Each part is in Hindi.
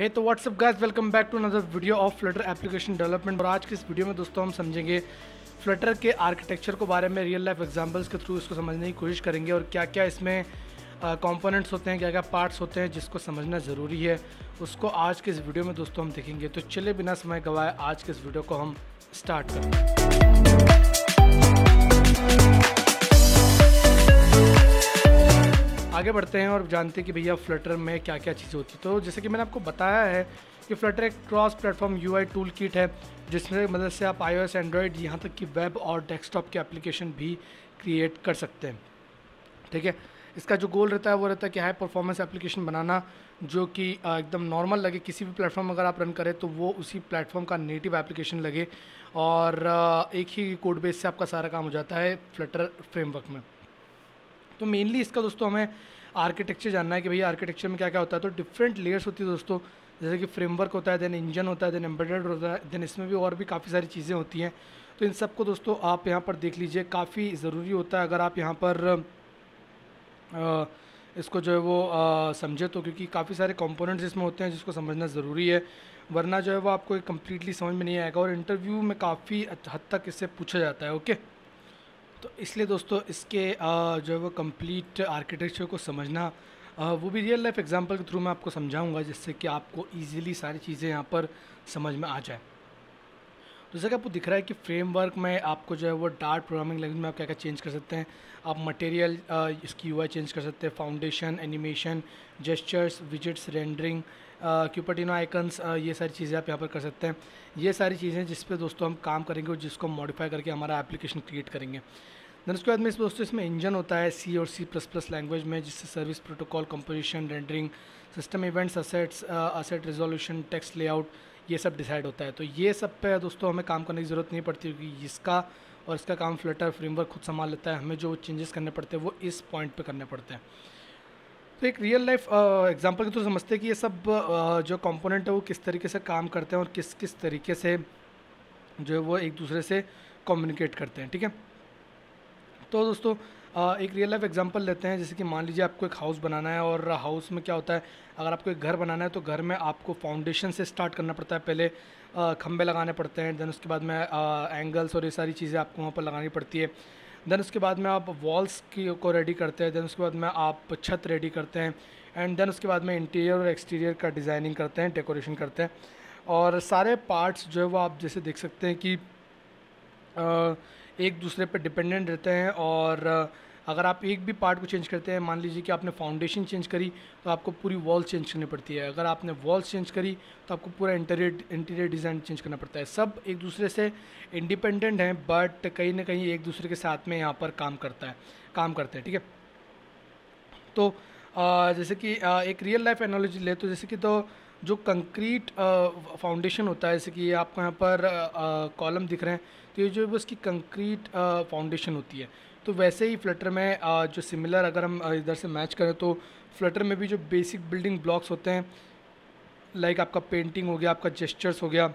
है तो what's up guys welcome back to another video of Flutter application development और आज की इस वीडियो में दोस्तों हम समझेंगे फ्लटर के आर्किटेक्चर को बारे में रियल लाइफ एग्जांपल्स के थ्रू इसको समझने की कोशिश करेंगे और क्या क्या इसमें कंपोनेंट्स होते हैं क्या क्या पार्ट्स होते हैं जिसको समझना ज़रूरी है उसको आज के इस वीडियो में दोस्तों हम देखेंगे तो चले बिना समय गवाए आज के इस वीडियो को हम स्टार्ट करें आगे बढ़ते हैं और जानते हैं कि भैया फ्लटर में क्या क्या चीज़ें होती है तो जैसे कि मैंने आपको बताया है कि फ्लटर एक cross platform U I tool kit है जिसमें मदद मतलब से आप आई ओ एस एंड्रॉयड यहाँ तक कि वेब और डेस्कटॉप के एप्लीकेशन भी क्रिएट कर सकते हैं ठीक है इसका जो गोल रहता है वो रहता है कि हाई परफॉर्मेंस एप्लीकेशन बनाना जो कि एकदम नॉर्मल लगे किसी भी प्लेटफॉर्म अगर आप रन करें तो वो उसी प्लेटफॉर्म का नेटिव एप्लीकेशन लगे और एक ही कोड बेस से आपका सारा काम हो जाता है फ्लटर फ्रेमवर्क में तो मेनली इसका दोस्तों हमें आर्किटेक्चर जानना है कि भैया आर्किटेक्चर में क्या क्या होता है तो डिफरेंट लेयर्स होती है दोस्तों जैसे कि फ्रेमवर्क होता है देन इंजन होता है देन एम्बेडेड होता है देन इसमें भी और भी काफ़ी सारी चीज़ें होती हैं तो इन सबको दोस्तों आप यहाँ पर देख लीजिए काफ़ी ज़रूरी होता है अगर आप यहाँ पर आ, इसको जो है वो समझे तो क्योंकि काफ़ी सारे कंपोनेंट्स इसमें होते हैं जिसको समझना ज़रूरी है वरना जो है वो आपको कम्प्लीटली समझ में नहीं आएगा और इंटरव्यू में काफ़ी हद तक इससे पूछा जाता है ओके तो इसलिए दोस्तों इसके जो है वो कम्प्लीट आर्किटेक्चर को समझना वो भी रियल लाइफ एग्जांपल के थ्रू मैं आपको समझाऊंगा जिससे कि आपको इजीली सारी चीज़ें यहाँ पर समझ में आ जाए जैसा कि आपको दिख रहा है कि फ्रेमवर्क में आपको जो है वो डार्ट प्रोग्रामिंग लैंग्वेज में आप क्या क्या चेंज कर सकते हैं आप मटेरियल इसकी यू चेंज कर सकते हैं foundation animation gestures widgets rendering Cupertino icons ये सारी चीज़ें आप यहाँ पर कर सकते हैं ये सारी चीज़ें जिस पर दोस्तों हम काम करेंगे और जिसको मॉडिफाई करके हमारा एप्लीकेशन क्रिएट करेंगे दैन उसके बाद में इस दोस्तों इसमें इंजन होता है सी और सी प्लस प्लस लैंग्वेज में जिससे service protocol composition rendering system events assets asset resolution text layout ये सब डिसाइड होता है तो ये सब पे दोस्तों हमें काम करने की ज़रूरत नहीं पड़ती क्योंकि इसका और इसका काम फ्लटर फ्रेमवर्क खुद संभाल लेता है हमें जो चेंजेस करने पड़ते हैं वो इस पॉइंट पर करने पड़ते हैं तो एक रियल लाइफ एग्जांपल के तो समझते हैं कि ये सब uh, जो कंपोनेंट है वो किस तरीके से काम करते हैं और किस किस तरीके से जो है वो एक दूसरे से कम्युनिकेट करते हैं ठीक है तो दोस्तों uh, एक रियल लाइफ एग्जांपल लेते हैं जैसे कि मान लीजिए आपको एक हाउस बनाना है और हाउस में क्या होता है अगर आपको एक घर बनाना है तो घर में आपको फाउंडेशन से स्टार्ट करना पड़ता है पहले uh, खंबे खम्भे लगाने पड़ते हैं देन उसके बाद में एंगल्स और ये सारी चीज़ें आपको वहाँ पर लगानी पड़ती है देन उसके बाद में आप वॉल्स की को रेडी करते हैं देन उसके बाद में आप छत रेडी करते हैं एंड देन उसके बाद में इंटीरियर और एक्सटीरियर का डिज़ाइनिंग करते हैं डेकोरेशन करते हैं और सारे पार्ट्स जो है वो आप जैसे देख सकते हैं कि एक दूसरे पर डिपेंडेंट रहते हैं और अगर आप एक भी पार्ट को चेंज करते हैं मान लीजिए कि आपने फाउंडेशन चेंज करी तो आपको पूरी वॉल चेंज करनी पड़ती है अगर आपने वॉल्स चेंज करी तो आपको पूरा इंटीरियर इंटीरियर डिज़ाइन चेंज करना पड़ता है सब एक दूसरे से इंडिपेंडेंट हैं बट कहीं ना कहीं एक दूसरे के साथ में यहाँ पर काम करता है काम करते हैं ठीक है थीके? तो आ, जैसे कि आ, एक रियल लाइफ एनोलॉजी ले तो जैसे कि तो जो कंक्रीट फाउंडेशन होता है जैसे कि आपको यहाँ पर कॉलम दिख रहे हैं तो ये जो है उसकी कंक्रीट फाउंडेशन होती है तो वैसे ही फ्लटर में जो सिमिलर अगर हम इधर से मैच करें तो फ्लटर में भी जो बेसिक बिल्डिंग ब्लॉक्स होते हैं लाइक आपका पेंटिंग हो गया आपका जेस्चर्स हो गया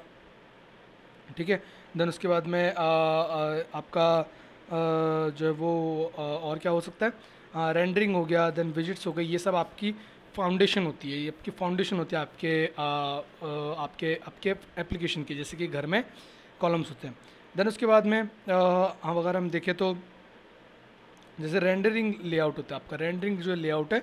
ठीक है देन उसके बाद में आ, आ, आपका आ, जो है वो आ, और क्या हो सकता है रेंडरिंग हो गया देन विजिट्स हो गए ये सब आपकी फाउंडेशन होती है ये आपकी फाउंडेशन होती है आपके आ, आ, आपके आपके एप्लीकेशन की जैसे कि घर में कॉलम्स होते हैं देन उसके बाद में हम हाँ, अगर हम देखें तो जैसे रेंडरिंग लेआउट होता है आपका रेंडरिंग जो लेआउट है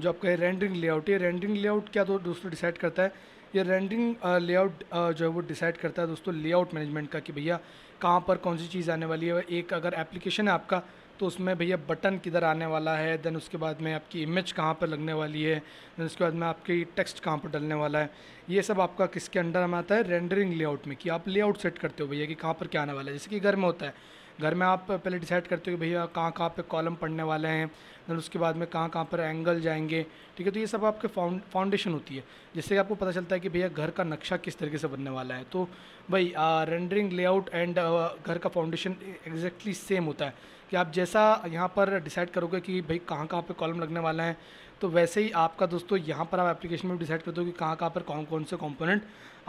जो आपका रेंडरिंग लेआउट है रेंडरिंग लेआउट क्या तो दोस्तों डिसाइड करता है ये रेंडरिंग लेआउट जो है वो डिसाइड करता है दोस्तों लेआउट मैनेजमेंट का कि भैया कहाँ पर कौन सी चीज़ आने वाली है एक अगर एप्लीकेशन है आपका तो उसमें भैया बटन किधर आने वाला है देन उसके बाद में आपकी इमेज कहाँ पर लगने वाली है देन उसके बाद में आपकी टेक्स्ट कहाँ पर डलने वाला है ये सब आपका किसके अंडर में आता है रेंडरिंग लेआउट में कि आप लेआउट सेट करते हो भैया कि कहाँ पर क्या आने वाला है जैसे कि घर में होता है घर में आप पहले डिसाइड करते हो कि भैया कहाँ कहाँ पे कॉलम पढ़ने वाले हैं देन उसके बाद में कहाँ कहाँ पर एंगल जाएंगे ठीक है तो ये सब आपके फाउंडेशन होती है जिससे आपको पता चलता है कि भैया घर का नक्शा किस तरीके से बनने वाला है तो भाई रेंडरिंग लेआउट एंड घर का फाउंडेशन एग्जैक्टली सेम होता है कि आप जैसा यहाँ पर डिसाइड करोगे कि भाई कहाँ कहाँ पर कॉलम लगने वाला है तो वैसे ही आपका दोस्तों यहाँ पर आप एप्लीकेशन में डिसाइड करते हो कि कहाँ कहाँ पर कौन कौन से कॉम्पोनेंट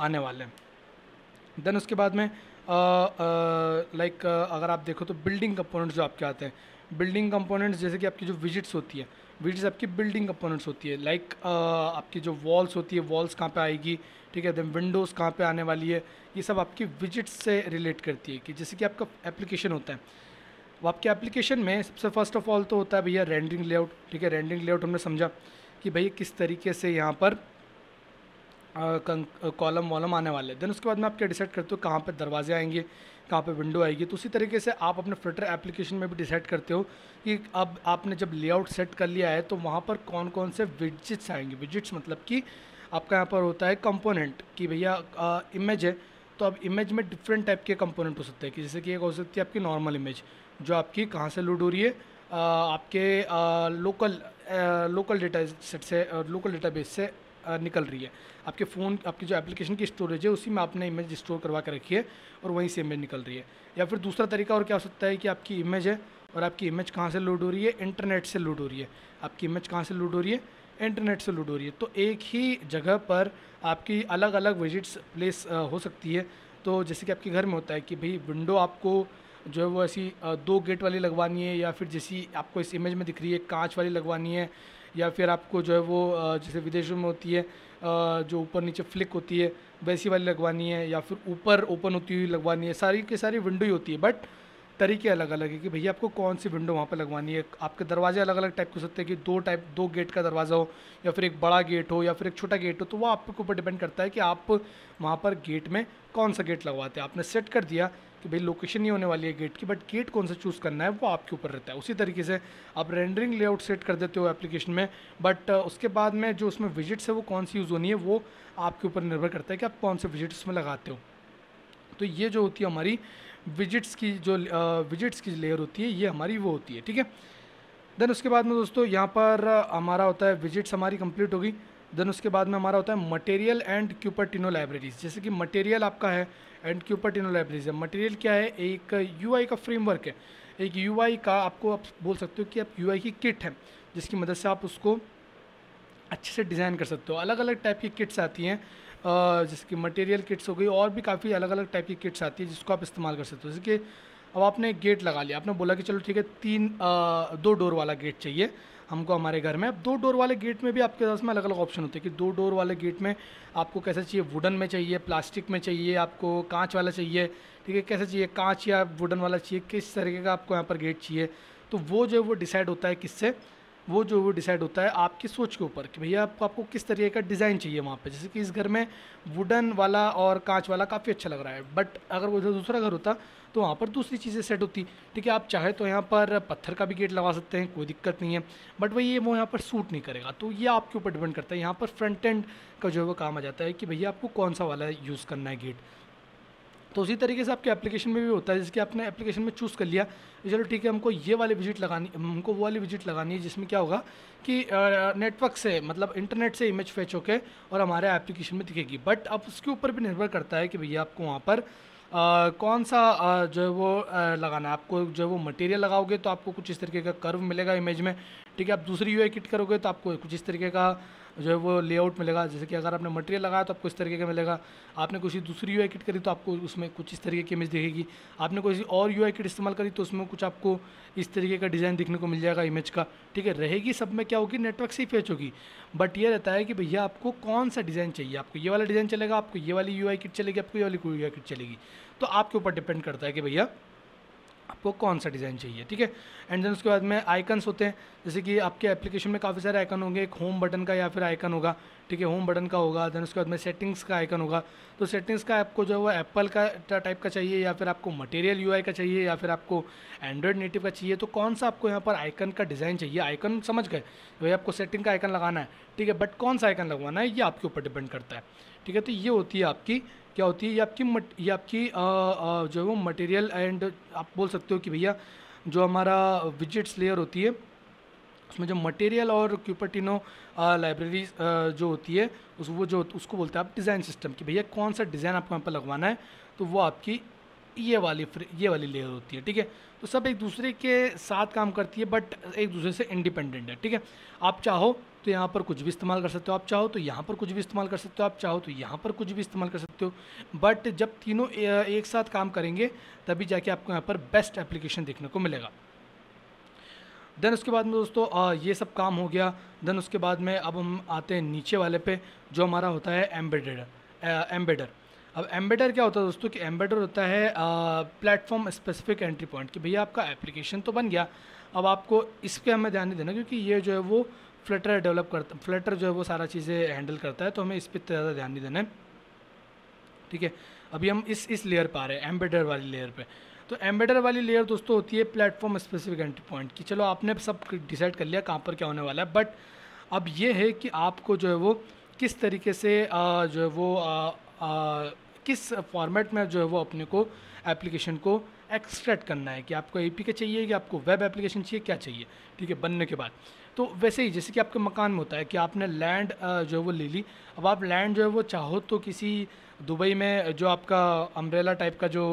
आने वाले हैं देन उसके बाद में लाइक अगर आप देखो तो बिल्डिंग कंपोनेंट्स जो आपके आते हैं बिल्डिंग कंपोनेंट्स जैसे कि आपकी जो विजिट्स होती है विजिट्स आपकी बिल्डिंग कंपोनेंट्स होती है लाइक like, uh, आपकी जो वॉल्स होती है वॉल्स कहाँ पे आएगी ठीक है देन विंडोज़ कहाँ पे आने वाली है ये सब आपकी विजिट्स से रिलेट करती है कि जैसे कि आपका एप्लीकेशन होता है वो आपके एप्लीकेशन में सबसे फर्स्ट ऑफ ऑल तो होता है भैया रेंडिंग लेआउट ठीक है रेंडिंग लेआउट हमने समझा कि भैया किस तरीके से यहाँ पर कॉलम वॉलम आने वाले हैं देन उसके बाद में आप क्या डिसाइड करते हो कहाँ पर दरवाजे आएंगे कहाँ पे विंडो आएगी तो उसी तरीके से आप अपने फ्लटर एप्लीकेशन में भी डिसाइड करते हो कि अब आपने जब लेआउट सेट कर लिया है तो वहाँ पर कौन कौन से विजिट्स आएंगे विजिट्स मतलब कि आपका यहाँ पर होता है कंपोनेंट कि भैया इमेज है तो अब इमेज में डिफरेंट टाइप के कंपोनेंट हो सकते हैं कि जैसे कि एक हो सकती है आपकी नॉर्मल इमेज जो आपकी कहाँ से लोड हो रही है आपके लोकल लोकल डेटा सेट से लोकल डेटाबेस से निकल रही है आपके फ़ोन आपकी जो एप्लीकेशन की स्टोरेज है उसी में आपने इमेज स्टोर करवा के रखी है और वहीं से इमेज निकल रही है या फिर दूसरा तरीका और क्या हो सकता है कि आपकी इमेज है और आपकी इमेज कहाँ से लोड हो रही है इंटरनेट से लोड हो रही है आपकी इमेज कहाँ से लोड हो रही है इंटरनेट से लोड हो रही है तो एक ही जगह पर आपकी अलग अलग विजिट्स प्लेस हो सकती है तो जैसे कि आपके घर में होता है कि भाई विंडो आपको जो है वो ऐसी दो गेट वाली लगवानी है या फिर जैसी आपको इस इमेज में दिख रही है कांच वाली लगवानी है या फिर आपको जो है वो जैसे विदेशों में होती है जो ऊपर नीचे फ्लिक होती है वैसी वाली लगवानी है या फिर ऊपर ओपन होती हुई लगवानी है सारी की सारी विंडो ही होती है बट तरीके अलग अलग है कि भैया आपको कौन सी विंडो वहाँ पर लगवानी है आपके दरवाजे अलग अलग टाइप के सकते हैं कि दो टाइप दो गेट का दरवाज़ा हो या फिर एक बड़ा गेट हो या फिर एक छोटा गेट हो तो वो आपके ऊपर डिपेंड करता है कि आप वहाँ पर गेट में कौन सा गेट लगवाते हैं आपने सेट कर दिया कि भाई लोकेशन नहीं होने वाली है गेट की बट गेट कौन सा चूज़ करना है वो आपके ऊपर रहता है उसी तरीके से आप रेंडरिंग लेआउट सेट कर देते हो एप्लीकेशन में बट uh, उसके बाद में जो उसमें विजिट्स है वो कौन सी यूज़ होनी है वो आपके ऊपर निर्भर करता है कि आप कौन से विजिट्स में लगाते हो तो ये जो होती है हमारी विजिट्स की जो विजिट्स uh, की लेयर होती है ये हमारी वो होती है ठीक है देन उसके बाद में दोस्तों यहाँ पर uh, हमारा होता है विजिट्स हमारी कंप्लीट होगी देन उसके बाद में हमारा होता है मटेरियल एंड क्यूपर्टिनो लाइब्रेरीज जैसे कि मटेरियल आपका है एंड क्यूपर्टिनो लाइब्रेरीज है मटेरियल क्या है एक यू का फ्रेमवर्क है एक यू का आपको आप बोल सकते हो कि आप यू की किट है जिसकी मदद से आप उसको अच्छे से डिज़ाइन कर सकते हो अलग अलग टाइप की किट्स आती हैं जिसकी मटेरियल किट्स हो गई और भी काफ़ी अलग अलग टाइप की किट्स आती है जिसको आप इस्तेमाल कर सकते हो जैसे कि अब आपने गेट लगा लिया आपने बोला कि चलो ठीक है तीन आ, दो डोर वाला गेट चाहिए हमको हमारे घर में अब दो डोर वाले गेट में भी आपके पास में अलग अलग ऑप्शन होते हैं कि दो डोर वाले गेट में आपको कैसा चाहिए वुडन में चाहिए प्लास्टिक में चाहिए आपको कांच वाला चाहिए ठीक है कैसा चाहिए कांच या वुडन वाला चाहिए किस तरीके का आपको यहाँ पर गेट चाहिए तो वो जो है वो डिसाइड होता है किससे वो जो वो डिसाइड होता है आपकी सोच के ऊपर कि भैया आपको आपको किस तरीके का डिज़ाइन चाहिए वहाँ पे जैसे कि इस घर में वुडन वाला और कांच वाला काफ़ी अच्छा लग रहा है बट अगर वो जो दूसरा घर होता तो वहाँ पर दूसरी चीज़ें सेट होती ठीक है आप चाहे तो यहाँ पर पत्थर का भी गेट लगा सकते हैं कोई दिक्कत नहीं है बट वही वो यहाँ पर सूट नहीं करेगा तो ये आपके ऊपर डिपेंड करता है यहाँ पर फ्रंट एंड का जो है वो काम आ जाता है कि भैया आपको कौन सा वाला यूज़ करना है गेट तो उसी तरीके से आपके एप्लीकेशन में भी होता है जिसके आपने एप्लीकेशन में चूज़ कर लिया चलो ठीक है हमको ये वाली विजिट लगानी हमको वो वाली विजिट लगानी है जिसमें क्या होगा कि नेटवर्क से मतलब इंटरनेट से इमेज फेच होके और हमारे एप्लीकेशन में दिखेगी बट अब उसके ऊपर भी निर्भर करता है कि भैया आपको वहाँ पर आ, कौन सा आ, जो है वो आ, लगाना है आपको जो है वो मटेरियल लगाओगे तो आपको कुछ इस तरीके का कर्व मिलेगा इमेज में ठीक है आप दूसरी यू किट करोगे तो आपको कुछ इस तरीके का जो है वो लेआउट मिलेगा जैसे कि अगर आपने मटेरियल लगाया तो आपको इस तरीके का मिलेगा आपने कोई दूसरी यू किट करी तो आपको उसमें कुछ इस तरीके की इमेज दिखेगी आपने कोई और यू किट इस्तेमाल करी तो उसमें कुछ आपको इस तरीके का डिज़ाइन देखने को मिल जाएगा इमेज का ठीक है रहेगी सब में क्या होगी नेटवर्क से ही फेच होगी बट ये रहता है कि भैया आपको कौन सा डिज़ाइन चाहिए आपको ये वाला डिज़ाइन चलेगा आपको ये वाली यू किट चलेगी आपको ये वाली यू किट चलेगी तो आपके ऊपर डिपेंड करता है कि भैया आपको कौन सा डिज़ाइन चाहिए ठीक है एंड देन उसके बाद में आइकन्स होते हैं जैसे कि आपके एप्लीकेशन में काफ़ी सारे आइकन होंगे एक होम बटन का या फिर आइकन होगा ठीक है होम बटन का होगा देन उसके बाद में सेटिंग्स का आइकन होगा तो सेटिंग्स का आपको जो है वो एप्पल का टाइप का चाहिए या फिर आपको मटेरियल यू का चाहिए या फिर आपको एंड्रॉयड नेटिव का चाहिए तो कौन सा आपको यहाँ पर आइकन का डिज़ाइन चाहिए आइकन समझ गए भाई आपको सेटिंग का आइकन लगाना है ठीक है बट कौन सा आइकन लगवाना है ये आपके ऊपर डिपेंड करता है ठीक है तो ये होती है आपकी क्या होती है ये आपकी मट ये आपकी आ, आ, जो है वो मटेरियल एंड आप बोल सकते हो कि भैया जो हमारा विजिट्स लेयर होती है उसमें जो मटेरियल और क्यूपर्टिनो लाइब्रेरी जो होती है उस वो जो उसको बोलते हैं आप डिज़ाइन सिस्टम की भैया कौन सा डिज़ाइन आपको यहाँ पर लगवाना है तो वो आपकी ये वाली ये वाली लेयर होती है ठीक है तो सब एक दूसरे के साथ काम करती है बट एक दूसरे से इंडिपेंडेंट है ठीक है आप चाहो तो यहाँ पर कुछ भी इस्तेमाल कर सकते हो आप चाहो तो यहाँ पर कुछ भी इस्तेमाल कर सकते हो आप चाहो तो यहाँ पर कुछ भी इस्तेमाल कर सकते हो बट जब तीनों एक साथ काम करेंगे तभी जाके आपको यहाँ पर बेस्ट एप्लीकेशन देखने को मिलेगा देन उसके बाद में दोस्तों ये सब काम हो गया देन उसके बाद में अब हम आते हैं नीचे वाले पे जो हमारा होता है एम्बेडर एम्बेडर अब एम्बेडर क्या होता है दोस्तों कि एम्बेडर होता है प्लेटफॉर्म स्पेसिफिक एंट्री पॉइंट कि भैया आपका एप्लीकेशन तो बन गया अब आपको इस पर हमें ध्यान नहीं देना क्योंकि ये जो है वो फ्लटर डेवलप करता फ्लटर जो है वो सारा चीज़ें हैंडल करता है तो हमें इस पर ज़्यादा ध्यान नहीं देना है ठीक है अभी हम इस इस लेयर पर आ रहे हैं एम्बेडर वाली लेयर पे तो एम्बेडर वाली लेयर दोस्तों होती है प्लेटफॉर्म स्पेसिफिक एंट्री पॉइंट की चलो आपने सब डिसाइड कर लिया कहाँ पर क्या होने वाला है बट अब ये है कि आपको जो है वो किस तरीके से आ, जो है वो आ, आ, किस फॉर्मेट में जो है वो अपने को एप्लीकेशन को एक्सट्रैक्ट करना है कि आपको ए चाहिए कि आपको वेब एप्लीकेशन चाहिए क्या चाहिए ठीक है बनने के बाद तो वैसे ही जैसे कि आपके मकान में होता है कि आपने लैंड जो है वो ले ली अब आप लैंड जो है वो चाहो तो किसी दुबई में जो आपका अम्ब्रेला टाइप का जो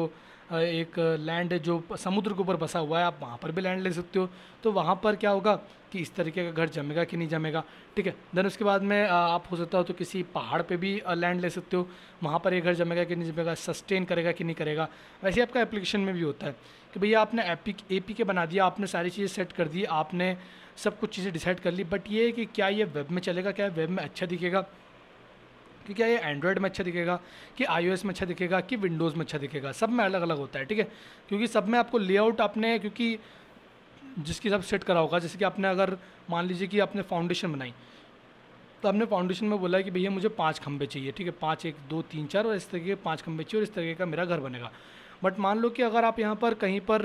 एक लैंड है जो समुद्र के ऊपर बसा हुआ है आप वहाँ पर भी लैंड ले सकते हो तो वहाँ पर क्या होगा कि इस तरीके का घर जमेगा कि नहीं जमेगा ठीक है देन उसके बाद में आप हो सकता हो तो किसी पहाड़ पे भी लैंड ले सकते हो वहाँ पर ये घर जमेगा कि नहीं जमेगा सस्टेन करेगा कि नहीं करेगा वैसे आपका एप्लीकेशन में भी होता है कि भैया आपने एपी ए के बना दिया आपने सारी चीज़ें सेट कर दी आपने सब कुछ चीज़ें डिसाइड कर ली बट ये कि क्या ये वेब में चलेगा क्या वेब में अच्छा दिखेगा कि क्या ये एंड्रॉयड में अच्छा दिखेगा कि आई में अच्छा दिखेगा कि विंडोज़ में अच्छा दिखेगा सब में अलग अलग होता है ठीक है क्योंकि सब में आपको लेआउट आपने क्योंकि जिसकी सब सेट करा होगा जैसे कि आपने अगर मान लीजिए कि आपने फाउंडेशन बनाई तो आपने फाउंडेशन में बोला कि भैया मुझे पाँच खंबे चाहिए ठीक है पाँच एक दो तीन चार और इस तरीके के पाँच खंबे चाहिए और इस तरीके का मेरा घर बनेगा बट मान लो कि अगर आप यहाँ पर कहीं पर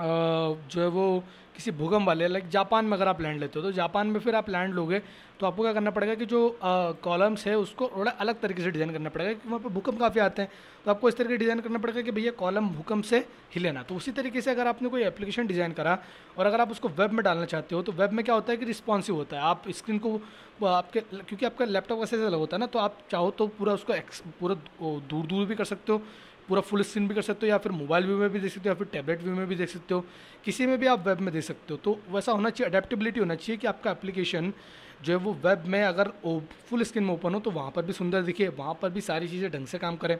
जो है वो किसी भूकंप वाले लाइक जापान में अगर आप लैंड लेते हो तो जापान में फिर आप लैंड लोगे तो आपको क्या करना पड़ेगा कि जो कॉलम्स है उसको थोड़ा अलग तरीके से डिज़ाइन करना पड़ेगा क्योंकि वहाँ पर भूकंप काफ़ी आते हैं तो आपको इस तरीके डिज़ाइन करना पड़ेगा कि भैया कॉलम भूकंप से ही लेना तो उसी तरीके से अगर आपने कोई एप्लीकेशन डिज़ाइन करा और अगर आप उसको वेब में डालना चाहते हो तो वेब में क्या होता है कि रिस्पॉन्सिव होता है आप स्क्रीन को आपके क्योंकि आपका लैपटॉप वैसे अलग होता है ना तो आप चाहो तो पूरा उसको पूरा दूर दूर भी कर सकते हो पूरा फुल स्क्रीन भी कर सकते हो या फिर मोबाइल व्यू में भी देख सकते हो या फिर टैबलेट व्यू में भी देख सकते हो किसी में भी आप वेब में देख सकते हो तो वैसा होना चाहिए अडेप्टेबिलिटी होना चाहिए कि आपका एप्लीकेशन जो है वो वेब में अगर फुल स्क्रीन में ओपन हो तो वहाँ पर भी सुंदर दिखे वहाँ पर भी सारी चीज़ें ढंग से काम करें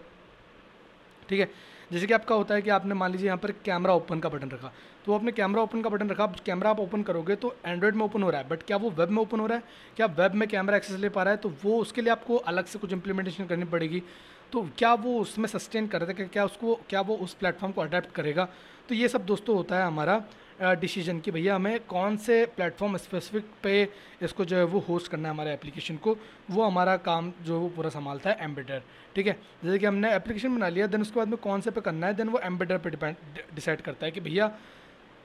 ठीक है जैसे कि आपका होता है कि आपने मान लीजिए यहाँ पर कैमरा ओपन का बटन रखा तो आपने कैमरा ओपन का बटन रखा कैमरा आप ओपन करोगे तो एंड्रॉयड में ओपन हो रहा है बट क्या वो वेब में ओपन हो रहा है क्या वेब में कैमरा एक्सेस ले पा रहा है तो वो उसके लिए आपको अलग से कुछ इंप्लीमेंटेशन करनी पड़ेगी तो क्या वो उसमें सस्टेन कर देगा क्या उसको क्या वो उस प्लेटफॉर्म को अडेप्ट करेगा तो ये सब दोस्तों होता है हमारा डिसीजन कि भैया हमें कौन से प्लेटफॉर्म स्पेसिफिक पे इसको जो है वो होस्ट करना है हमारे एप्लीकेशन को वो हमारा काम जो है वो पूरा संभालता है एम्बेडर ठीक है जैसे कि हमने एप्लीकेशन बना लिया देन उसके बाद में कौन से पे करना है देन वो एम्बेडर पे डिपेंड डिसाइड करता है कि भैया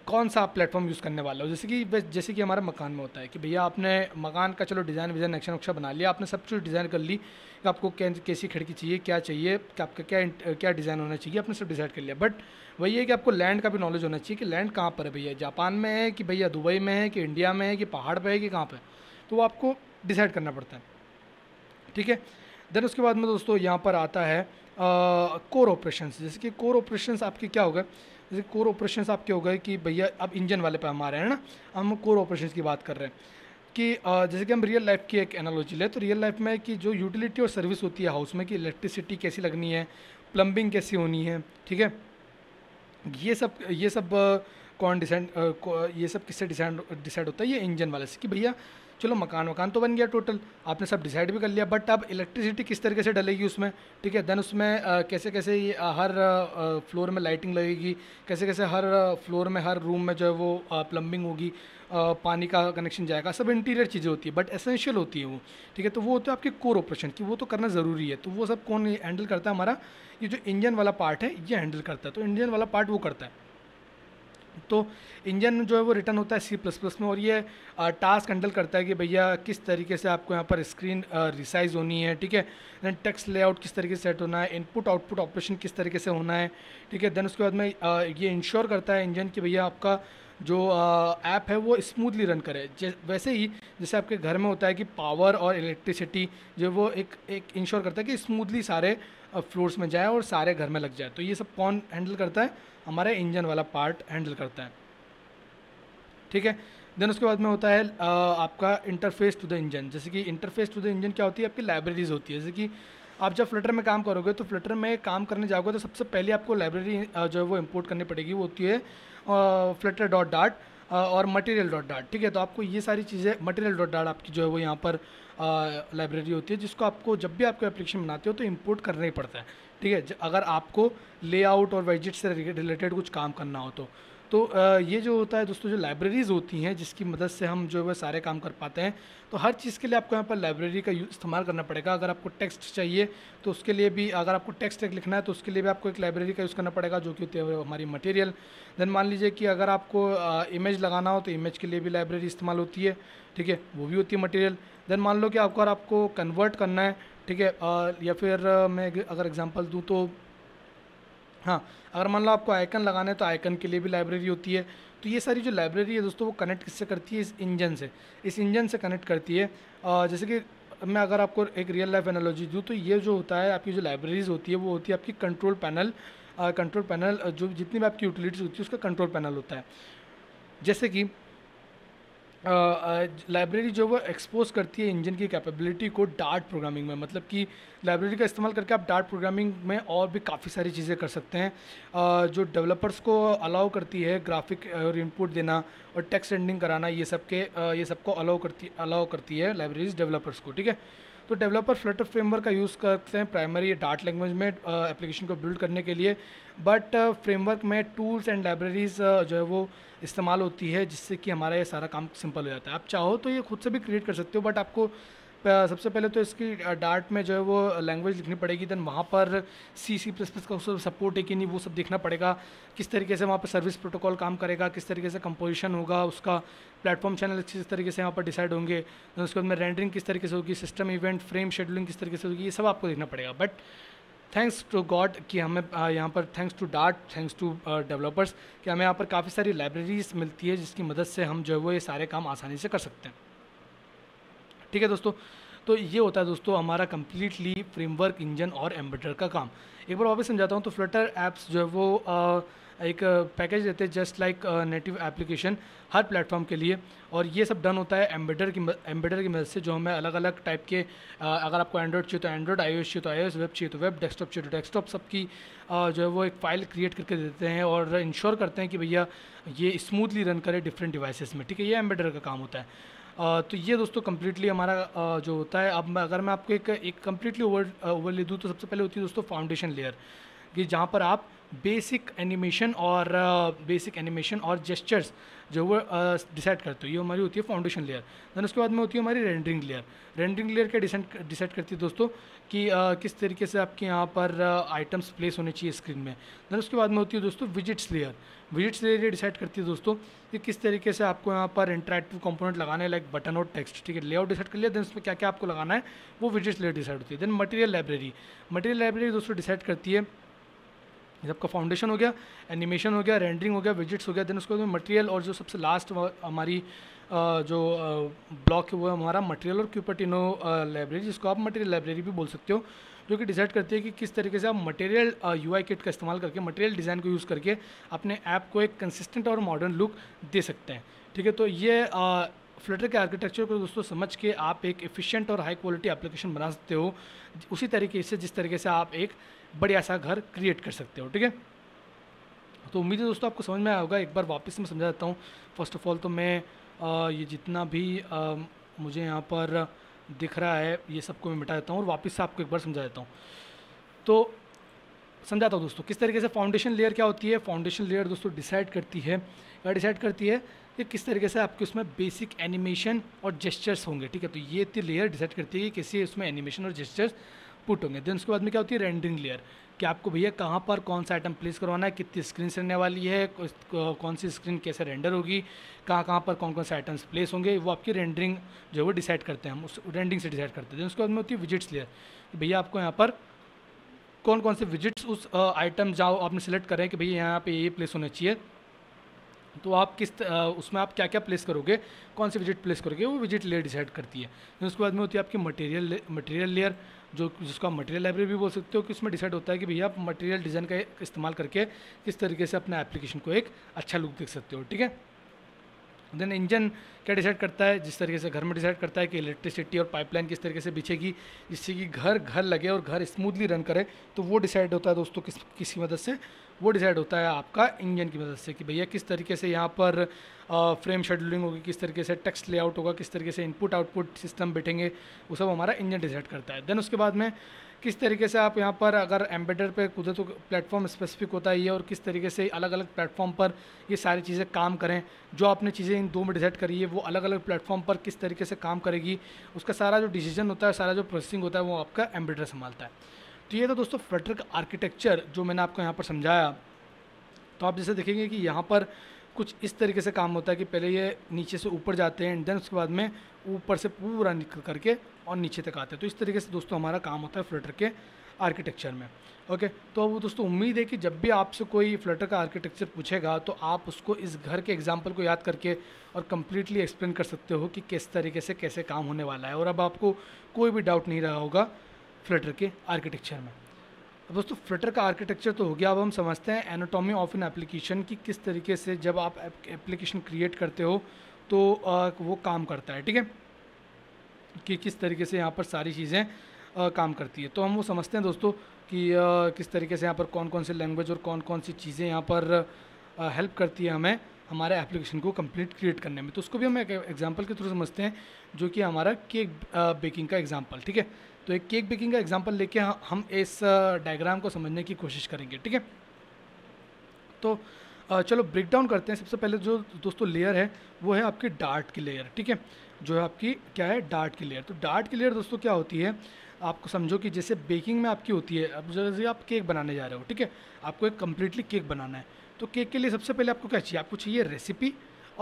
कौन सा आप प्लेटफॉर्म यूज़ करने वाला हो जैसे कि जैसे कि हमारा मकान में होता है कि भैया आपने मकान का चलो डिज़ाइन विज़ाइन नक्शा नक्शा बना लिया आपने सब चीज़ डिज़ाइन कर ली कि आपको कैसी खिड़की चाहिए क्या चाहिए कि आपका क्या क्या डिज़ाइन होना चाहिए आपने सब डिसाइड कर लिया बट वही है कि आपको लैंड का भी नॉलेज होना चाहिए कि लैंड कहाँ पर है भैया जापान में है कि भैया दुबई में है कि इंडिया में है कि पहाड़ पर है कि कहाँ पर तो वो आपको डिसाइड करना पड़ता है ठीक है देन उसके बाद में दोस्तों यहाँ पर आता है कोर ऑपरेशन जैसे कि कोर ऑपरेशन आपके क्या हो गए जैसे कोर ऑपरेशन आपके हो गए कि भैया अब इंजन वाले पर हम आ रहे हैं ना हम कोर ऑपरेशन की बात कर रहे हैं कि जैसे कि हम रियल लाइफ की एक एनालॉजी ले तो रियल लाइफ में कि जो यूटिलिटी और सर्विस होती है हाउस में कि इलेक्ट्रिसिटी कैसी लगनी है प्लम्बिंग कैसी होनी है ठीक है ये सब ये सब कौन डिसाइड ये सब किससे डिसाइड डिसाइड होता है ये इंजन वाले से कि भैया चलो मकान वकान तो बन गया टोटल आपने सब डिसाइड भी कर लिया बट अब इलेक्ट्रिसिटी किस तरीके से डलेगी उसमें ठीक है देन उसमें आ, कैसे कैसे आ, हर आ, फ्लोर में लाइटिंग लगेगी कैसे कैसे हर फ्लोर में हर रूम में जो है वो प्लम्बिंग होगी पानी का कनेक्शन जाएगा सब इंटीरियर चीज़ें होती है बट एसेंशियल होती है वो ठीक है तो वो होता है आपके कोर ऑपरेशन की वो तो करना ज़रूरी है तो वो सब कौन हैंडल करता है हमारा ये जो इंजन वाला पार्ट है ये हैंडल करता है तो इंजन वाला पार्ट वो करता है तो इंजन जो है वो रिटर्न होता है सी प्लस प्लस में और ये टास्क हैंडल करता है कि भैया किस तरीके से आपको यहाँ पर स्क्रीन रिसाइज होनी है ठीक है देन टेक्स्ट लेआउट किस तरीके से सेट होना है इनपुट आउटपुट ऑपरेशन किस तरीके से होना है ठीक है देन उसके बाद में ये इंश्योर करता है इंजन कि भैया आपका जो ऐप है वो स्मूथली रन करे वैसे ही जैसे आपके घर में होता है कि पावर और इलेक्ट्रिसिटी जो वो एक एक इंश्योर करता है कि स्मूथली सारे फ्लोर्स में जाए और सारे घर में लग जाए तो ये सब कौन हैंडल करता है हमारा इंजन वाला पार्ट हैंडल करता है ठीक है देन उसके बाद में होता है आपका इंटरफेस टू द इंजन जैसे कि इंटरफेस टू द इंजन क्या होती है आपकी लाइब्रेरीज होती है जैसे कि आप जब फ्लटर में काम करोगे तो फ्लटर में काम करने जाओगे तो सबसे पहले आपको लाइब्रेरी जो है वो इम्पोर्ट करनी पड़ेगी वो होती है फ्लटर डॉट डाट और मटेरियल डॉट डाट ठीक है तो आपको ये सारी चीज़ें मटेरियल डॉट डाट आपकी जो है वो यहाँ पर लाइब्रेरी होती है जिसको आपको जब भी आपको एप्लीकेशन बनाते हो तो इम्पोर्ट करना ही पड़ता है ठीक है अगर आपको लेआउट और वेजिट से रिलेटेड कुछ काम करना हो तो तो ये जो होता है दोस्तों जो लाइब्रेरीज़ होती हैं जिसकी मदद से हम जो है सारे काम कर पाते हैं तो हर चीज़ के लिए आपको यहाँ पर लाइब्रेरी का इस्तेमाल करना पड़ेगा अगर आपको टेक्स्ट चाहिए तो उसके लिए भी अगर आपको टेक्स्ट एक लिखना है तो उसके लिए भी आपको एक लाइब्रेरी का यूज़ करना पड़ेगा जो कि होती है हमारी मटेरियल देन मान लीजिए कि अगर आपको इमेज लगाना हो तो इमेज के लिए भी लाइब्रेरी इस्तेमाल होती है ठीक है वो भी होती है मटेरियल देन मान लो कि आपको अगर आपको कन्वर्ट करना है ठीक है या फिर मैं अगर एग्जाम्पल दूँ तो हाँ अगर मान लो आपको आइकन लगाना है तो आइकन के लिए भी लाइब्रेरी होती है तो ये सारी जो लाइब्रेरी है दोस्तों वो कनेक्ट किससे करती है इस इंजन से इस इंजन से कनेक्ट करती है जैसे कि मैं अगर आपको एक रियल लाइफ एनोलॉजी दूँ तो ये जो होता है आपकी जो लाइब्रेरीज होती है वो होती है आपकी कंट्रोल पैनल कंट्रोल पैनल जो जितनी भी आपकी यूटिलिटीज़ होती है उसका कंट्रोल पैनल होता है जैसे कि लाइब्रेरी जो वो एक्सपोज करती है इंजन की कैपेबिलिटी को डार्ट प्रोग्रामिंग में मतलब कि लाइब्रेरी का इस्तेमाल करके आप डार्ट प्रोग्रामिंग में और भी काफ़ी सारी चीज़ें कर सकते हैं uh, जो डेवलपर्स को अलाउ करती है ग्राफिक और इनपुट देना और टेक्स्ट एंडिंग कराना ये सब के uh, ये सबको अलाउ करती अलाउ करती है लाइब्रेरीज डेवलपर्स को ठीक है तो डेवलपर फ्लटर फ्रेमवर्क का यूज़ करते हैं प्राइमरी डार्ट लैंग्वेज में एप्लीकेशन uh, को बिल्ड करने के लिए बट फ्रेमवर्क uh, में टूल्स एंड लाइब्रेरीज़ जो है वो इस्तेमाल होती है जिससे कि हमारा ये सारा काम सिंपल हो जाता है आप चाहो तो ये खुद से भी क्रिएट कर सकते हो बट आपको सबसे पहले तो इसकी डार्ट में जो है वो लैंग्वेज लिखनी पड़ेगी देन वहाँ पर सी सी प्लस प्लस का उसको सपोर्ट है कि नहीं वो सब देखना पड़ेगा किस तरीके से वहाँ पर सर्विस प्रोटोकॉल काम करेगा किस तरीके से कंपोजिशन होगा उसका प्लेटफॉर्म चैनल अच्छे तरीके से यहाँ पर डिसाइड होंगे तो उसके बाद में रेंडरिंग किस तरीके से होगी सिस्टम इवेंट फ्रेम शेड्यूलिंग किस तरीके से होगी ये सब आपको देखना पड़ेगा बट थैंक्स टू गॉड कि हमें यहाँ पर thanks to Dart thanks to developers कि हमें यहाँ पर काफ़ी सारी लाइब्रेरीज मिलती है जिसकी मदद से हम जो है वो ये सारे काम आसानी से कर सकते हैं ठीक है दोस्तों तो ये होता है दोस्तों हमारा कम्प्लीटली फ्रेमवर्क इंजन और एम्बेडर का काम एक बार वापस समझाता हूँ तो फ्लटर ऐप्स जो है वो आ, एक पैकेज देते हैं जस्ट लाइक नेटिव एप्लीकेशन हर प्लेटफॉर्म के लिए और ये सब डन होता है एम्बेडर की एम्बेडर की मदद से जो हमें अलग अलग टाइप के आ, अगर आपको एंड्रॉइड चाहिए तो एंड्रॉइड आई चाहिए तो आई वेब चाहिए तो वेब डेस्कटॉप चाहिए तो डेस्कटॉप सबकी जो है वो एक फ़ाइल क्रिएट करके देते हैं और इंश्योर करते हैं कि भैया ये स्मूथली रन करे डिफरेंट डिवाइसेज में ठीक है ये एम्बेडर का काम होता है तो ये दोस्तों कम्प्लीटली हमारा जो होता है अब अगर मैं आपको एक एक कम्प्लीटली ओवर ओवर ले दूँ तो सबसे पहले होती है दोस्तों फाउंडेशन लेयर कि जहाँ पर आप बेसिक एनिमेशन और बेसिक uh, एनिमेशन और जेस्चर्स जो वो डिसाइड uh, करते हो ये हमारी होती है फाउंडेशन लेयर दैन उसके बाद में होती है हमारी रेंडरिंग लेयर रेंडरिंग लेयर क्या डिसाइड डिसाइड करती है दोस्तों कि uh, किस तरीके से आपके यहाँ पर आइटम्स uh, प्लेस होने चाहिए स्क्रीन में दैन उसके बाद में होती है दोस्तों विजिट्स लेयर विजिट्स लेयर ये डिसाइड करती है दोस्तों कि किस तरीके से आपको यहाँ पर इंटरेक्टिव लगाना लगाने लाइक बटन और टेक्स्ट ठीक है लेआउट डिसाइड कर लिया देन उसमें क्या क्या आपको लगाना है वो विजिट्स लेयर डिसाइड होती है then material library material library दोस्तों डिसाइड करती है ये आपका फाउंडेशन हो गया एनिमेशन हो गया रेंडरिंग हो गया विजिट्स हो गया देन उसके बाद मटेरियल और जो सबसे लास्ट हमारी जो ब्लॉक है वो हमारा मटेरियल और क्यूपर्टिनो लाइब्रेरी जिसको आप मटेरियल लाइब्रेरी भी बोल सकते हो जो कि डिसाइड करती है कि किस तरीके से आप मटेरियल यू किट का इस्तेमाल करके मटेरियल डिज़ाइन को यूज़ करके अपने ऐप को एक कंसिस्टेंट और मॉडर्न लुक दे सकते हैं ठीक है तो ये फ्लटर के आर्किटेक्चर को दोस्तों समझ के आप एक एफिशिएंट और हाई क्वालिटी एप्लीकेशन बना सकते हो उसी तरीके से जिस तरीके से आप एक बढ़िया सा घर क्रिएट कर सकते हो ठीक है तो उम्मीद है दोस्तों आपको समझ में आया होगा एक बार वापस मैं समझा देता हूँ फर्स्ट ऑफ ऑल तो मैं आ, ये जितना भी आ, मुझे यहाँ पर दिख रहा है ये सबको मैं मिटा देता हूँ और वापस से आपको एक बार समझा देता हूँ तो समझाता हूँ दोस्तों किस तरीके से फाउंडेशन लेयर क्या होती है फाउंडेशन लेयर दोस्तों डिसाइड करती है या डिसाइड करती है कि किस तरीके से आपके उसमें बेसिक एनिमेशन और जेस्चर्स होंगे ठीक है तो ये लेयर डिसाइड करती है कि कैसे उसमें एनिमेशन और जेस्चर्स पुट होंगे देन उसके बाद में क्या होती है रेंडरिंग लेयर कि आपको भैया कहाँ पर कौन सा आइटम प्लेस करवाना है कितनी स्क्रीन से रहने वाली है कौन सी स्क्रीन कैसे रेंडर होगी कहाँ कहाँ पर कौन कौन से आइटम्स प्लेस होंगे वो आपकी रेंडरिंग जो है वो डिसाइड करते हैं हम उस रेंडरिंग से डिसाइड करते हैं उसके बाद में होती है विजिट्स लेयर भैया आपको यहाँ पर कौन कौन से विजिट्स उस आइटम जाओ आपने सेलेक्ट करें कि भैया यहाँ पे ये प्लेस होना चाहिए तो आप किस उसमें आप क्या क्या प्लेस करोगे कौन से विजिट प्लेस करोगे वो विजिट लेयर डिसाइड करती है फिर उसके बाद में होती है आपकी मटेरियल मटेरियल लेयर जो जिसको आप मटेरियल लाइब्रेरी भी बोल सकते हो कि उसमें डिसाइड होता है कि भैया आप मटेरियल डिज़ाइन का इस्तेमाल करके किस तरीके से अपने एप्लीकेशन को एक अच्छा लुक देख सकते हो ठीक है देन इंजन क्या डिसाइड करता है जिस तरीके से घर में डिसाइड करता है कि इलेक्ट्रिसिटी और पाइपलाइन किस तरीके से बिछेगी जिससे कि घर घर लगे और घर स्मूथली रन करे तो वो डिसाइड होता है दोस्तों किस किसकी मदद से वो डिसाइड होता है आपका इंजन की मदद से कि भैया किस तरीके से यहाँ पर आ, फ्रेम शेड्यूलिंग होगी किस तरीके से टेक्स्ट लेआउट होगा किस तरीके से इनपुट आउटपुट सिस्टम बैठेंगे वो सब हमारा इंजन डिसाइड करता है देन उसके बाद में किस तरीके से आप यहाँ पर अगर एम्बेडर पर कूदे तो प्लेटफॉर्म स्पेसिफिक होता है ये और किस तरीके से अलग अलग प्लेटफॉर्म पर ये सारी चीज़ें काम करें जो आपने चीज़ें इन दो में डिसाइड करी है वो अलग अलग प्लेटफॉर्म पर किस तरीके से काम करेगी उसका सारा जो डिसीजन होता है सारा जो प्रोसेसिंग होता है वो आपका एम्बेडर संभालता है तो ये तो दोस्तों का आर्किटेक्चर जो मैंने आपको यहाँ पर समझाया तो आप जैसे देखेंगे कि यहाँ पर कुछ इस तरीके से काम होता है कि पहले ये नीचे से ऊपर जाते हैं एंड देन उसके बाद में ऊपर से पूरा निकल करके और नीचे तक आते हैं तो इस तरीके से दोस्तों हमारा काम होता है फ्लटर के आर्किटेक्चर में ओके तो अब दोस्तों उम्मीद है कि जब भी आपसे कोई फ्लटर का आर्किटेक्चर पूछेगा तो आप उसको इस घर के एग्जाम्पल को याद करके और कम्प्लीटली एक्सप्लेन कर सकते हो कि किस तरीके से कैसे काम होने वाला है और अब आपको कोई भी डाउट नहीं रहा होगा फ्लटर के आर्किटेक्चर में दोस्तों फ्लटर का आर्किटेक्चर तो हो गया अब हम समझते हैं एनाटॉमी ऑफ एन एप्लीकेशन की किस तरीके से जब आप एप्लीकेशन क्रिएट करते हो तो वो काम करता है ठीक है कि किस तरीके से यहाँ पर सारी चीज़ें काम करती है तो हम वो समझते हैं दोस्तों कि किस तरीके से यहाँ पर कौन कौन से लैंग्वेज और कौन कौन सी चीज़ें यहाँ पर हेल्प करती है हमें हमारे एप्लीकेशन को कंप्लीट क्रिएट करने में तो उसको भी हम एक एग्जांपल के थ्रू समझते हैं जो कि हमारा केक बेकिंग का एग्जांपल ठीक है तो एक केक बेकिंग का एग्जाम्पल लेके हम इस डायग्राम को समझने की कोशिश करेंगे ठीक है तो चलो ब्रेक डाउन करते हैं सबसे पहले जो दोस्तों लेयर है वो है आपकी डार्ट की लेयर ठीक है जो है आपकी क्या है डार्ट की लेयर तो डार्ट की लेयर दोस्तों क्या होती है आपको समझो कि जैसे बेकिंग में आपकी होती है अब जैसे आप केक बनाने जा रहे हो ठीक है आपको एक कम्प्लीटली केक बनाना है तो केक के लिए सबसे पहले आपको क्या चाहिए आपको चाहिए रेसिपी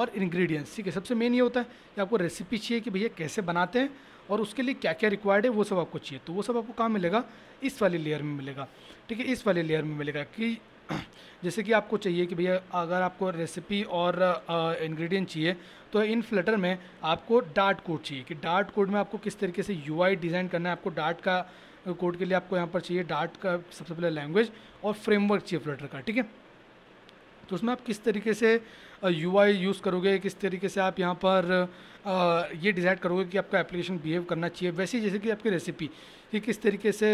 और इंग्रेडिएंट्स ठीक है सबसे मेन ये होता है कि आपको रेसिपी चाहिए कि भैया कैसे बनाते हैं और उसके लिए क्या क्या रिक्वायर्ड है वो सब आपको चाहिए तो वो सब आपको कहाँ मिलेगा इस वाले लेयर में मिलेगा ठीक है इस वाले लेयर में मिलेगा कि जैसे कि आपको चाहिए कि भैया अगर आपको रेसिपी और इंग्रेडिएंट चाहिए तो इन फ्लटर में आपको डार्ट कोड चाहिए कि डार्ट कोड में आपको किस तरीके से यू डिज़ाइन करना है आपको डार्ट का कोड के लिए आपको यहाँ पर चाहिए डार्ट का सबसे पहले लैंग्वेज और फ्रेमवर्क चाहिए फ्लटर का ठीक है तो उसमें आप किस तरीके से यू यूज़ करोगे किस तरीके से आप यहाँ पर ये डिसाइड करोगे कि आपका एप्लीकेशन बिहेव करना चाहिए वैसे जैसे कि आपकी रेसिपी कि किस तरीके से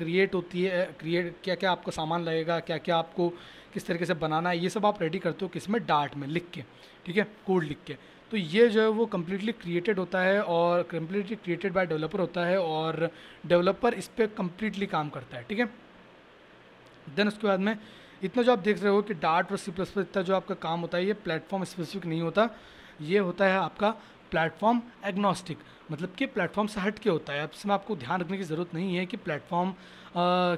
क्रिएट होती है क्रिएट क्या क्या आपको सामान लगेगा क्या क्या आपको किस तरीके से बनाना है ये सब आप रेडी करते हो किस में डार्ट में लिख के ठीक है कोड लिख के तो ये जो है वो कम्प्लीटली क्रिएटेड होता है और कम्प्लीटली क्रिएटेड बाय डेवलपर होता है और डेवलपर इस पर कम्प्लीटली काम करता है ठीक है देन उसके बाद में इतना जो आप देख रहे हो कि डार्ट और सी प्लस प्लस इतना जो आपका काम होता है ये प्लेटफॉर्म स्पेसिफिक नहीं होता ये होता है आपका प्लेटफॉर्म एग्नोस्टिक मतलब कि प्लेटफॉर्म से हट के होता है अब इसमें आपको ध्यान रखने की ज़रूरत नहीं है कि प्लेटफॉर्म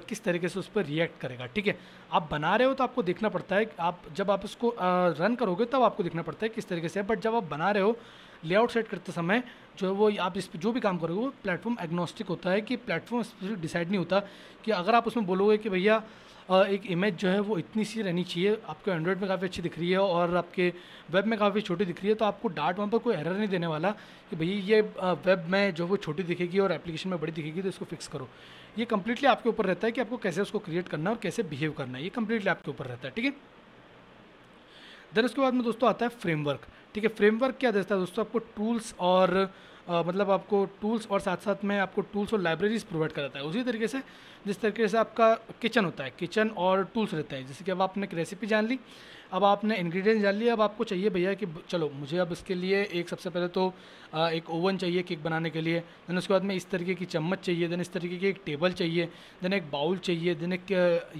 किस तरीके से उस पर रिएक्ट करेगा ठीक है आप बना रहे हो तो आपको देखना पड़ता है आप जब आप उसको रन करोगे तब आपको देखना पड़ता है किस तरीके से बट जब आप बना रहे हो लेआउट सेट करते समय जो वो आप इस पर जो भी काम करोगे वो प्लेटफॉर्म एग्नोस्टिक होता है कि प्लेटफॉर्म स्पेसिफिक डिसाइड नहीं होता कि अगर आप उसमें बोलोगे कि भैया एक इमेज जो है वो इतनी सी रहनी चाहिए आपको एंड्रॉयड में काफ़ी अच्छी दिख रही है और आपके वेब में काफ़ी छोटी दिख रही है तो आपको डाट वहाँ पर कोई एरर नहीं देने वाला कि भैया ये वेब में जो वो छोटी दिखेगी और एप्लीकेशन में बड़ी दिखेगी तो इसको फिक्स करो ये कम्प्लीटली आपके ऊपर रहता है कि आपको कैसे उसको क्रिएट करना है और कैसे बिहेव करना है ये कम्प्लीटली आपके ऊपर रहता है ठीक है देन उसके बाद में दोस्तों आता है फ्रेमवर्क ठीक है फ्रेमवर्क क्या देता है दोस्तों आपको टूल्स और आ, मतलब आपको टूल्स और साथ साथ में आपको टूल्स और लाइब्रेरीज प्रोवाइड कराता है उसी तरीके से जिस तरीके से आपका किचन होता है किचन और टूल्स रहता है जैसे कि अब आपने एक रेसिपी जान ली अब आपने इंग्रेडिएंट्स जान लिए अब आपको चाहिए भैया कि चलो मुझे अब इसके लिए एक सबसे पहले तो एक ओवन चाहिए केक बनाने के लिए दैन उसके बाद में इस तरीके की चम्मच चाहिए देन इस तरीके की एक टेबल चाहिए देन एक बाउल चाहिए देन एक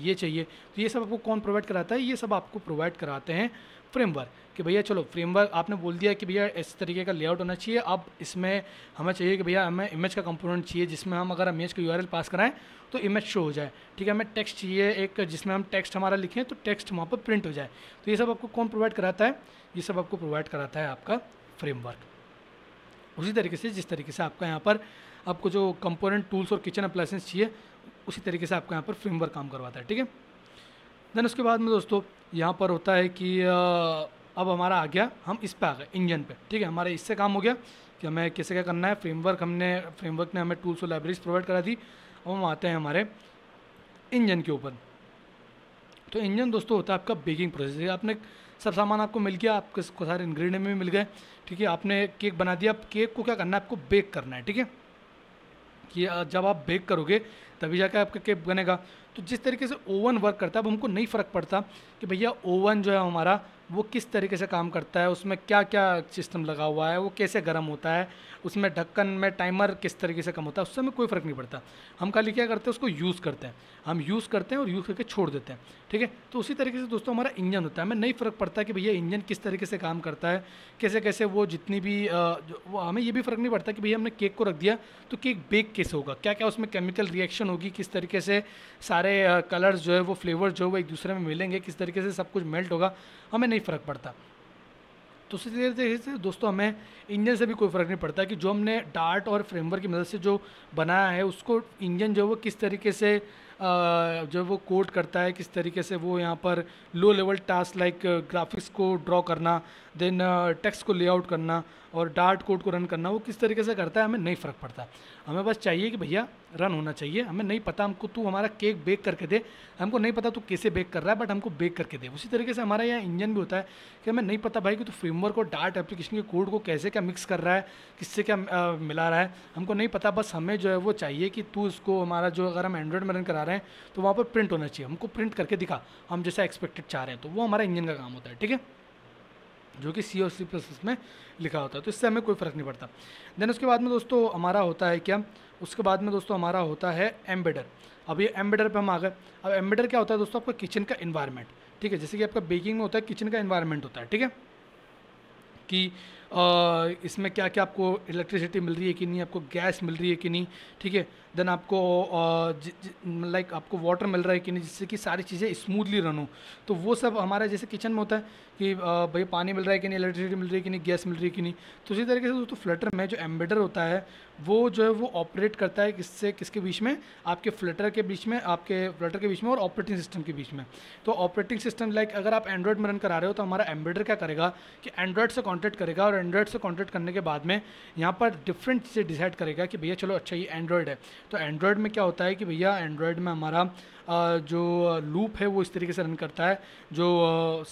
ये चाहिए तो ये सब आपको कौन प्रोवाइड कराता है ये सब आपको प्रोवाइड कराते हैं फ्रेमवर्क कि भैया चलो फ्रेमवर्क आपने बोल दिया कि भैया इस तरीके का लेआउट होना चाहिए अब इसमें हमें चाहिए कि भैया हमें इमेज का कंपोनेंट चाहिए जिसमें हम अगर इमेज का यू पास कराएं तो इमेज शो हो जाए ठीक है हमें टेक्स्ट चाहिए एक जिसमें हम टेक्स्ट हमारा लिखें तो टेक्स्ट वहाँ पर प्रिंट हो जाए तो ये सब आपको कौन प्रोवाइड कराता है ये सब आपको प्रोवाइड कराता है आपका फ्रेमवर्क उसी तरीके से जिस तरीके से आपका यहाँ पर आपको जो कंपोनेंट टूल्स और किचन अप्लाइसेंस चाहिए उसी तरीके से आपको यहाँ पर फ्रेमवर्क काम करवाता है ठीक है देन उसके बाद में दोस्तों यहाँ पर होता है कि अब हमारा आ गया हम इस पर आ गए इंजन पे ठीक है हमारा इससे काम हो गया कि हमें कैसे क्या करना है फ्रेमवर्क हमने फ्रेमवर्क ने हमें टूल्स और लाइब्रेरीज प्रोवाइड करा थी अब हम आते हैं हमारे इंजन के ऊपर तो इंजन दोस्तों होता है आपका बेकिंग प्रोसेस आपने सब सामान आपको मिल गया आपके सारे इन्ग्रीडियंट भी मिल गए ठीक है आपने केक बना दिया अब केक को क्या करना है आपको बेक करना है ठीक है कि जब आप बेक करोगे तभी जाकर आपका केक बनेगा तो जिस तरीके से ओवन वर्क करता है अब हमको नहीं फ़र्क पड़ता कि भैया ओवन जो है हमारा वो किस तरीके से काम करता है उसमें क्या क्या सिस्टम लगा हुआ है वो कैसे गर्म होता है उसमें ढक्कन में टाइमर किस तरीके से कम होता है उससे हमें कोई फ़र्क नहीं पड़ता हम खाली क्या करते हैं उसको यूज़ करते हैं हम यूज़ करते हैं और यूज़ करके छोड़ देते हैं ठीक है तो उसी तरीके से दोस्तों हमारा इंजन होता है हमें नहीं फ़र्क पड़ता कि भैया इंजन किस तरीके से काम करता है कैसे कैसे वो जितनी भी वो हमें ये भी फ़र्क नहीं पड़ता कि भैया हमने केक को रख दिया तो केक बेक कैसे होगा क्या क्या उसमें केमिकल रिएक्शन होगी किस तरीके से सारे कलर्स जो है वो फ्लेवर जो है वो एक दूसरे में मिलेंगे किस तरीके से सब कुछ मेल्ट होगा हमें नहीं नहीं फ़र्क पड़ता तो उसी तरह से दोस्तों हमें इंजन से भी कोई फ़र्क नहीं पड़ता कि जो हमने डार्ट और फ्रेमवर्क की मदद से जो बनाया है उसको इंजन जो है वो किस तरीके से जो वो कोड करता है किस तरीके से वो यहाँ पर low level task like graphics को ड्रॉ करना देन टेक्स्ट को लेआउट करना और डार्ट कोड को रन करना वो किस तरीके से करता है हमें नहीं फ़र्क पड़ता हमें बस चाहिए कि भैया रन होना चाहिए हमें नहीं पता हमको तू हमारा केक बेक करके दे हमको नहीं पता तू कैसे बेक कर रहा है बट हमको बेक करके दे उसी तरीके से हमारा यहाँ इंजन भी होता है कि हमें नहीं पता भाई कि तू फ्रेमवर्क और डार्ट एप्लीकेशन के कोड को कैसे क्या मिक्स कर रहा है किससे क्या आ, मिला रहा है हमको नहीं पता बस हमें जो है वो चाहिए कि तू इसको हमारा जो अगर हम एंड्रॉयड में रन करा रहे हैं तो वहाँ पर प्रिंट होना चाहिए हमको प्रिंट करके दिखा हम जैसा एक्सपेक्टेड चाह रहे हैं तो वो हमारा इंजन का काम होता है ठीक है जो कि सी और सी प्लस में लिखा होता है तो इससे हमें कोई फ़र्क नहीं पड़ता देन उसके बाद में दोस्तों हमारा होता है क्या उसके बाद में दोस्तों हमारा होता है एम्बेडर अब ये एम्बेडर पे हम आ गए अब एम्बेडर क्या होता है दोस्तों आपका किचन का इन्वायरमेंट ठीक है जैसे कि आपका बेकिंग में होता है किचन का इन्वायरमेंट होता है ठीक है कि इसमें क्या क्या आपको इलेक्ट्रिसिटी मिल रही है कि नहीं आपको गैस मिल रही है कि नहीं ठीक है देन आपको लाइक आपको वाटर मिल रहा है कि नहीं जिससे कि सारी चीज़ें स्मूथली रन हो तो वो सब हमारा जैसे किचन में होता है कि भाई पानी मिल रहा है कि नहीं इलेक्ट्रिसिटी मिल रही है कि नहीं गैस मिल रही है कि नहीं तो उसी तरीके से दोस्तों फ्लटर में जो एम्बेडर होता है वो जो है वो ऑपरेट करता है किससे किसके बीच में आपके फ्लटर के बीच में आपके फ्लटर के बीच में और ऑपरेटिंग सिस्टम के बीच में तो ऑपरेटिंग सिस्टम लाइक अगर आप एंड्रॉयड में रन करा रहे हो तो हमारा एम्बेडर क्या करेगा कि एंड्रॉयड से कॉन्टैक्ट करेगा और एंड्रॉयड से कॉन्टैक्ट करने के बाद में यहाँ पर डिफरेंट से डिसाइड करेगा कि भैया चलो अच्छा ये एंड्रॉयड है तो एंड्रॉयड में क्या होता है कि भैया एंड्रॉयड में हमारा जो लूप है वो इस तरीके से रन करता है जो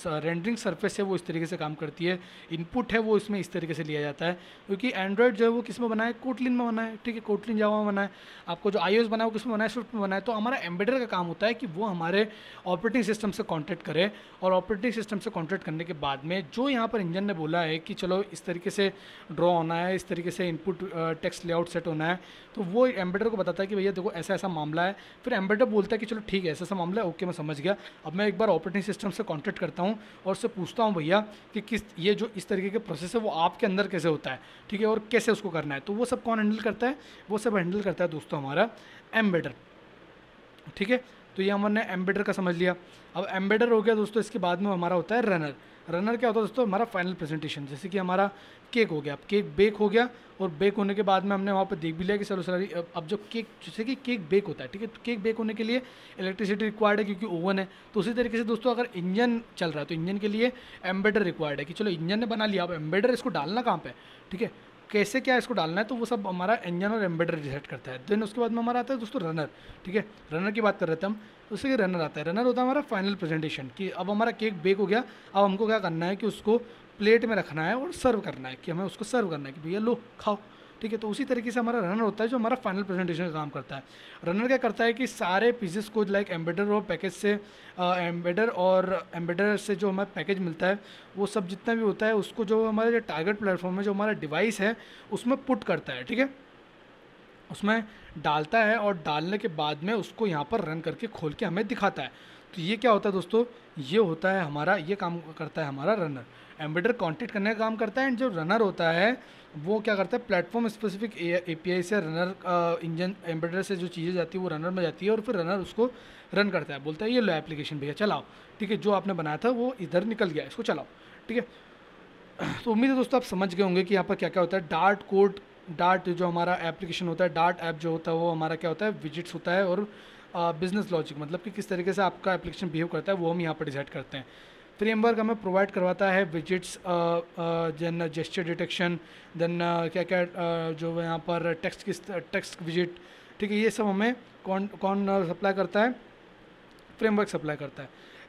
रेंडरिंग सरफेस है वो इस तरीके से काम करती है इनपुट है वो इसमें इस तरीके से लिया जाता है क्योंकि एंड्रॉयड जो है वो किस में बनाए कोटलिन में बना है ठीक है कोटलिन जावा में बनाए आपको जो आई बनाए वो किस में बनाए स्विफ्ट में बनाए तो हमारा एम्बेडर का काम होता है कि वो हमारे ऑपरेटिंग सिस्टम से कॉन्टैक्ट करे और ऑपरेटिंग सिस्टम से कॉन्टैक्ट करने के बाद में जो यहाँ पर इंजन ने बोला है कि चलो इस तरीके से ड्रॉ होना है इस तरीके से इनपुट टेक्स्ट लेआउट सेट होना है तो वो एम्बेडर को बताता है कि भैया देखो ऐसा ऐसा मामला है फिर एम्बेडर बोलता है कि चलो ठीक है ऐसा सा मामला है ओके मैं समझ गया अब मैं एक बार ऑपरेटिंग सिस्टम से कॉन्टैक्ट करता हूँ और उससे पूछता हूँ भैया कि किस ये जो इस तरीके का प्रोसेस है वो आपके अंदर कैसे होता है ठीक है और कैसे उसको करना है तो वो सब कौन हैंडल करता है वो सब हैंडल करता है दोस्तों हमारा एम्बेडर ठीक है तो ये हमने एम्बेडर का समझ लिया अब एम्बेडर हो गया दोस्तों इसके बाद में हमारा होता है रनर रनर क्या होता है दोस्तों हमारा फाइनल प्रेजेंटेशन जैसे कि हमारा केक हो गया अब केक बेक हो गया और बेक होने के बाद में हमने वहाँ पर देख भी लिया कि सर सर अब जो केक जैसे कि केक बेक होता है ठीक है तो केक बेक होने के लिए इलेक्ट्रिसिटी रिक्वायर्ड है क्योंकि ओवन है तो उसी तरीके से दोस्तों अगर इंजन चल रहा है तो इंजन के लिए एम्बेडर रिक्वायर्ड है कि चलो इंजन ने बना लिया अब एम्बेडर इसको डालना कहाँ पर ठीक है कैसे क्या इसको डालना है तो वो सब हमारा इंजन और एम्बेडर डिसाइड करता है देन उसके बाद में हमारा आता है दोस्तों रनर ठीक है रनर की बात कर रहे थे हम उससे रनर आता है रनर होता है हमारा फाइनल प्रेजेंटेशन कि अब हमारा केक बेक हो गया अब हमको क्या करना है कि उसको प्लेट में रखना है और सर्व करना है कि हमें उसको सर्व करना है कि भैया लो खाओ ठीक है तो उसी तरीके से हमारा रनर होता है जो हमारा फाइनल प्रेजेंटेशन का काम करता है रनर क्या करता है कि सारे पीसेस को लाइक एम्बेडर और पैकेज से एम्बेडर और एम्बेडर से जो हमारा पैकेज मिलता है वो सब जितना भी होता है उसको जो हमारा जो टारगेट प्लेटफॉर्म है जो हमारा डिवाइस है उसमें पुट करता है ठीक है उसमें डालता है और डालने के बाद में उसको यहाँ पर रन करके खोल के हमें दिखाता है तो ये क्या होता है दोस्तों ये होता है हमारा ये काम करता है हमारा रनर एम्बेडर कॉन्टेक्ट करने का काम करता है एंड जो रनर होता है वो क्या करता है प्लेटफॉर्म स्पेसिफिक ए से रनर इंजन एम्बेडर से जो चीज़ें जाती है वो रनर में जाती है और फिर रनर उसको रन करता है बोलता है ये लो एप्लीकेशन भैया चलाओ ठीक है जो आपने बनाया था वो इधर निकल गया इसको चलाओ ठीक है तो उम्मीद है दोस्तों आप समझ गए होंगे कि यहाँ पर क्या क्या होता है डार्ट कोड डार्ट जो हमारा एप्लीकेशन होता है डार्ट ऐप जो होता है वो हमारा क्या होता है विजिट्स होता है और बिज़नेस uh, लॉजिक मतलब कि किस तरीके से आपका एप्लीकेशन बिहेव करता है वो हम यहाँ पर डिसाइड करते हैं फ्रेमवर्क हमें प्रोवाइड करवाता है widgets then gesture detection then क्या क्या uh, जो यहाँ पर टेक्स्ट किस टेक्स्ट विजिट ठीक है ये सब हमें कौन कौन सप्लाई करता है फ्रेमवर्क सप्लाई करता है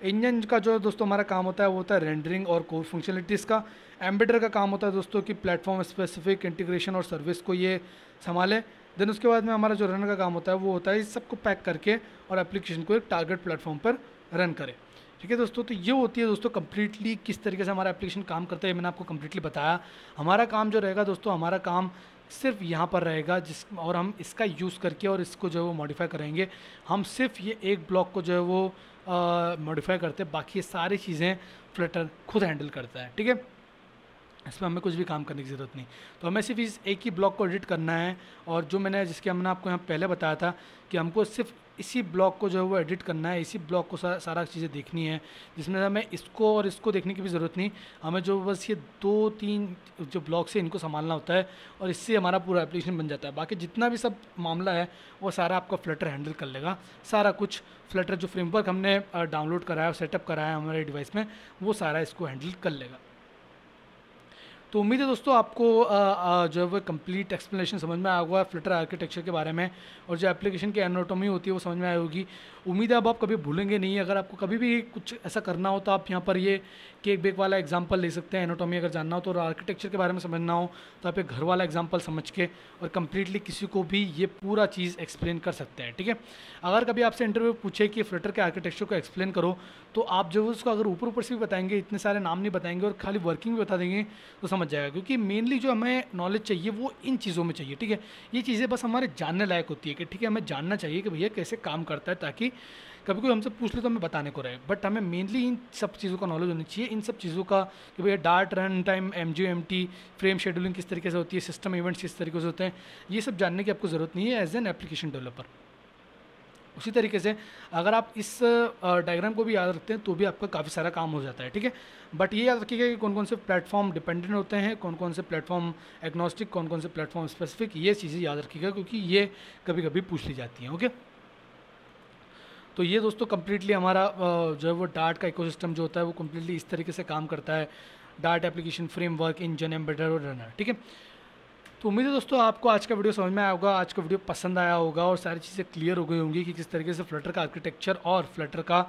इंजन का जो दोस्तों हमारा काम होता है वो होता है रेंडरिंग और कोर फंक्शनलिटीज़ का एम्बेडर का काम होता है दोस्तों कि प्लेटफॉर्म स्पेसिफिक इंटीग्रेशन और सर्विस को ये संभाले देन उसके बाद में हमारा जो रन का काम होता है वो होता है इस सबको पैक करके और एप्लीकेशन को एक टारगेट प्लेटफॉर्म पर रन करें ठीक है दोस्तों तो ये होती है दोस्तों कम्प्लीटली किस तरीके से हमारा एप्लीकेशन काम करता है मैंने आपको कम्प्लीटली बताया हमारा काम जो रहेगा दोस्तों हमारा काम सिर्फ यहाँ पर रहेगा जिस और हम इसका यूज़ करके और इसको जो है वो मॉडिफाई करेंगे हम सिर्फ ये एक ब्लॉक को जो है वो मॉडिफाई करते हैं बाकी सारी चीज़ें फ्लटर खुद हैंडल करता है ठीक है इसमें हमें कुछ भी काम करने की ज़रूरत नहीं तो हमें सिर्फ इस एक ही ब्लॉक को एडिट करना है और जो मैंने जिसके हमने आपको यहाँ पहले बताया था कि हमको सिर्फ इसी ब्लॉक को जो है वो एडिट करना है इसी ब्लॉक को सारा चीज़ें देखनी है जिसमें हमें इसको और इसको देखने की भी ज़रूरत नहीं हमें जो बस ये दो तीन जो ब्लॉक से इनको संभालना होता है और इससे हमारा पूरा एप्लीकेशन बन जाता है बाकी जितना भी सब मामला है वो सारा आपका फ्लटर हैंडल कर लेगा सारा कुछ फ्लटर जो फ्रेमवर्क हमने डाउनलोड कराया और सेटअप कराया हमारे डिवाइस में वो सारा इसको हैंडल कर लेगा तो उम्मीद है दोस्तों आपको जो है वो कंप्लीट एक्सप्लेनेशन समझ में आया होगा फ्लटर आर्किटेक्चर के बारे में और जो एप्लीकेशन की एनाटोमी होती है वो समझ में आई होगी उम्मीद है अब आप कभी भूलेंगे नहीं अगर आपको कभी भी कुछ ऐसा करना हो तो आप यहाँ पर ये केक बेक वाला एग्जाम्पल ले सकते हैं एनोटोमी अगर जानना हो तो आर्किटेक्चर के बारे में समझना हो तो आप एक घर वाला एग्जाम्पल समझ के और कम्प्लीटली किसी को भी ये पूरा चीज़ एक्सप्लेन कर सकते हैं ठीक है अगर कभी आपसे इंटरव्यू पूछे कि फ्लिटर के आर्किटेक्चर को एक्सप्लेन करो तो आप जो उसको अगर ऊपर ऊपर से भी बताएंगे इतने सारे नाम नहीं बताएंगे और खाली वर्किंग भी बता देंगे तो समझ जाएगा क्योंकि मेनली जो हमें नॉलेज चाहिए वो इन चीज़ों में चाहिए ठीक है ये चीज़ें बस हमारे जानने लायक होती है कि ठीक है हमें जानना चाहिए कि भैया कैसे काम करता है ताकि कभी कोई हमसे पूछ ले तो हमें बताने को रहे बट हमें मेनली इन सब चीज़ों का नॉलेज होनी चाहिए इन सब चीज़ों का कि भैया Dart run time M G M T frame scheduling किस तरीके से होती है सिस्टम इवेंट्स किस तरीके से होते हैं ये सब जानने की आपको ज़रूरत नहीं है एज एन एप्लीकेशन डेवलपर उसी तरीके से अगर आप इस डायग्राम को भी याद रखते हैं तो भी आपका काफ़ी सारा काम हो जाता है ठीक है बट ये याद रखिएगा कि कौन कौन से प्लेटफॉर्म डिपेंडेंट होते हैं कौन कौन से प्लेटफॉर्म एग्नोस्टिक कौन कौन से प्लेटफॉर्म स्पेसिफिक ये चीज़ें याद रखिएगा क्योंकि ये कभी कभी पूछ ली जाती हैं ओके तो ये दोस्तों कम्प्लीटली हमारा जो है वो डार्ट का इकोसिस्टम जो होता है वो कम्प्लीटली इस तरीके से काम करता है Dart application framework engine embedder और रनर ठीक है तो उम्मीद है दोस्तों आपको आज का वीडियो समझ में आया होगा आज का वीडियो पसंद आया होगा और सारी चीज़ें क्लियर हो गई होंगी कि किस तरीके से फ्लटर का आर्किटेक्चर और फ्लटर का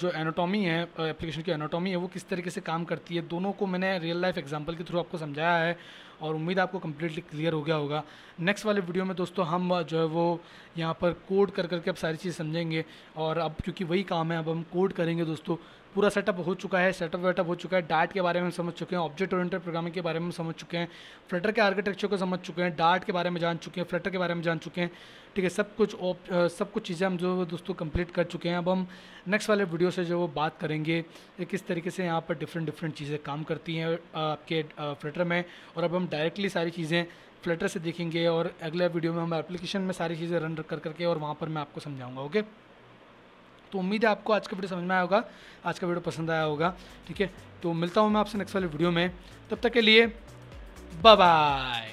जो एनाटॉमी है एप्लीकेशन की एनाटॉमी है वो किस तरीके से काम करती है दोनों को मैंने रियल लाइफ एग्जांपल के थ्रू आपको समझाया है और उम्मीद आपको कम्प्लीटली क्लियर हो गया होगा नेक्स्ट वाले वीडियो में दोस्तों हम जो है वो यहाँ पर कोड कर करके अब सारी चीज़ समझेंगे और अब क्योंकि वही काम है अब हम कोड करेंगे दोस्तों पूरा सेटअप हो चुका है सेटअप वेटअप हो चुका है डार्ट के बारे में समझ चुके हैं ऑब्जेक्ट ओरिएंटेड प्रोग्रामिंग के बारे में समझ चुके हैं फ्लटर के आर्किटेक्चर को समझ चुके हैं डार्ट के बारे में जान चुके हैं फ्लटर के बारे में जान चुके हैं ठीक है सब कुछ ओप, सब कुछ चीज़ें हम जो दोस्तों कंप्लीट कर चुके हैं अब हम नेक्स्ट वाले वीडियो से जो वो बात करेंगे किस तरीके से यहाँ पर डिफरेंट डिफरेंट चीज़ें काम करती हैं आपके फ्लटर में और अब हम डायरेक्टली सारी चीज़ें फ्लटर से देखेंगे और अगले वीडियो में हम एप्लीकेशन में सारी चीज़ें रन कर करके और वहाँ पर मैं आपको समझाऊंगा ओके तो उम्मीद है आपको आज का वीडियो समझ में आया होगा आज का वीडियो पसंद आया होगा ठीक है तो मिलता हूँ मैं आपसे नेक्स्ट वाले वीडियो में तब तक के लिए बाय